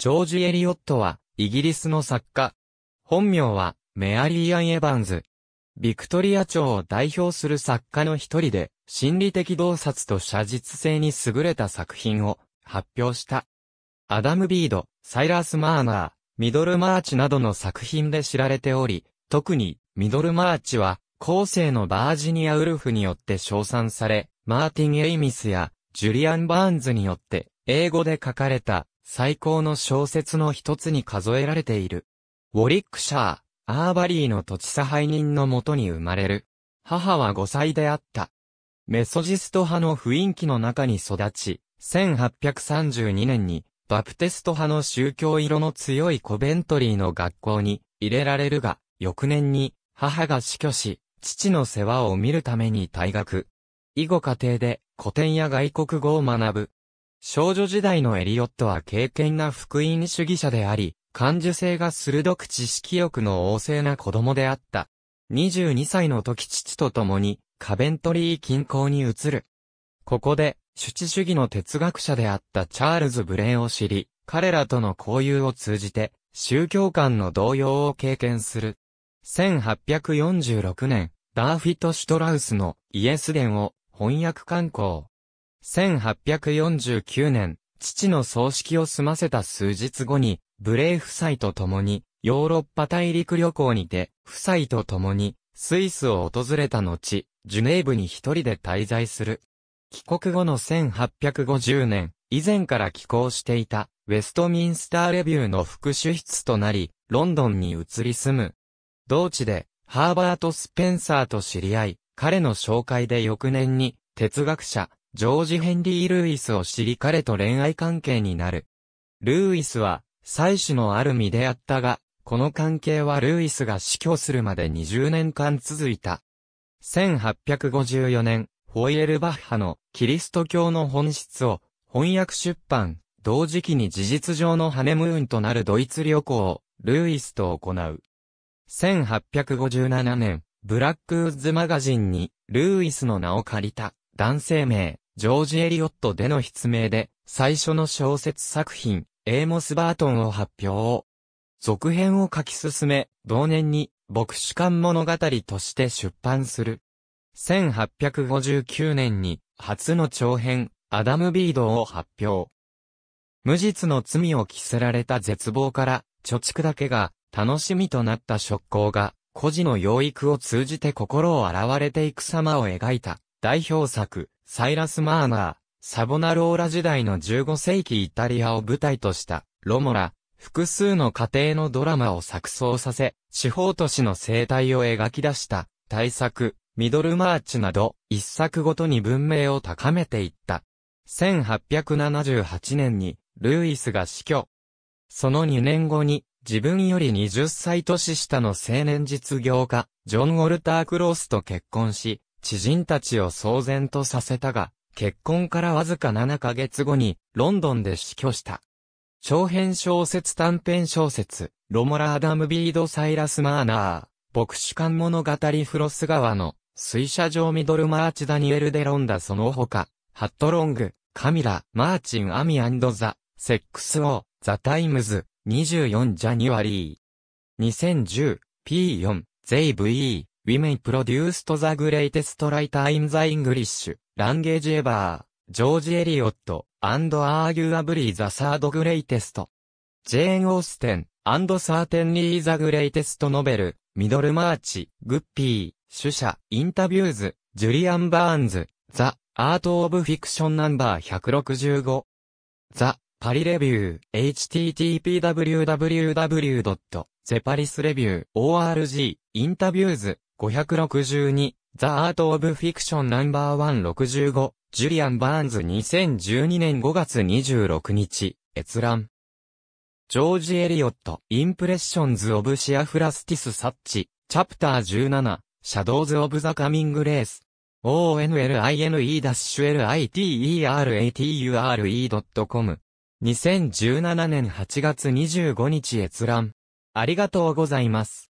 ジョージ・エリオットは、イギリスの作家。本名は、メアリー・アン・エバンズ。ビクトリア朝を代表する作家の一人で、心理的洞察と写実性に優れた作品を発表した。アダム・ビード、サイラース・マーナー、ミドルマーチなどの作品で知られており、特に、ミドルマーチは、後世のバージニア・ウルフによって称賛され、マーティン・エイミスや、ジュリアン・バーンズによって、英語で書かれた、最高の小説の一つに数えられている。ウォリックシャー、アーバリーの土地差配人のもとに生まれる。母は5歳であった。メソジスト派の雰囲気の中に育ち、1832年にバプテスト派の宗教色の強いコベントリーの学校に入れられるが、翌年に母が死去し、父の世話を見るために退学。以後家庭で古典や外国語を学ぶ。少女時代のエリオットは敬虔な福音主義者であり、感受性が鋭く知識欲の旺盛な子供であった。22歳の時父と共に、カベントリー近郊に移る。ここで、主治主義の哲学者であったチャールズ・ブレンを知り、彼らとの交友を通じて、宗教観の動揺を経験する。1846年、ダーフィット・シュトラウスのイエス伝を翻訳刊行。1849年、父の葬式を済ませた数日後に、ブレイ夫妻と共に、ヨーロッパ大陸旅行にて、夫妻と共に、スイスを訪れた後、ジュネーブに一人で滞在する。帰国後の1850年、以前から寄港していた、ウェストミンスターレビューの副主筆となり、ロンドンに移り住む。同地で、ハーバート・スペンサーと知り合い、彼の紹介で翌年に、哲学者、ジョージ・ヘンリー・ルーイスを知り彼と恋愛関係になる。ルーイスは、妻子のある身であったが、この関係はルーイスが死去するまで20年間続いた。1854年、ホイエルバッハのキリスト教の本質を翻訳出版、同時期に事実上のハネムーンとなるドイツ旅行をルーイスと行う。1857年、ブラックウッズマガジンにルーイスの名を借りた。男性名、ジョージ・エリオットでの筆名で、最初の小説作品、エーモス・バートンを発表。続編を書き進め、同年に、牧師館物語として出版する。1859年に、初の長編、アダム・ビードを発表。無実の罪を着せられた絶望から、貯蓄だけが、楽しみとなった職工が、孤児の養育を通じて心を洗われていく様を描いた。代表作、サイラス・マーナー、サボナローラ時代の15世紀イタリアを舞台とした、ロモラ、複数の家庭のドラマを作奏させ、地方都市の生態を描き出した、大作、ミドルマーチなど、一作ごとに文明を高めていった。1878年に、ルイスが死去。その2年後に、自分より20歳年下の青年実業家、ジョン・ウォルター・クロースと結婚し、知人たちを騒然とさせたが、結婚からわずか7ヶ月後に、ロンドンで死去した。長編小説短編小説、ロモラ・アダム・ビード・サイラス・マーナー、牧師館物語フロス川の、水車場ミドルマーチ・ダニエル・デ・ロンダその他、ハットロング、カミラ、マーチン・アミアンド・ザ、セックス・オー、ザ・タイムズ、24ジャニュアリー。2010、P4、j v e Women produced the greatest writer in the English language ever, George Eliot, and arguably the third greatest. Jane Austen, and certainly the greatest novel, Middlemarch, Guppy, 主者、インタビューズ、ジュリアン・バー s The Art of Fiction n o 165。The Paris Review, http://www.zeparisreview.org、インタビューズ、562、ザ・アート・オブ・フィクションナンバー165、ジュリアン・バーンズ2012年5月26日、閲覧。ジョージ・エリオット、インプレッションズ・オブ・シア・フラスティス・サッチ、チャプター17、シャドウズ・オブ・ザ・カミング・レース。online-lite-rature.com 2017年8月25日閲覧。ありがとうございます。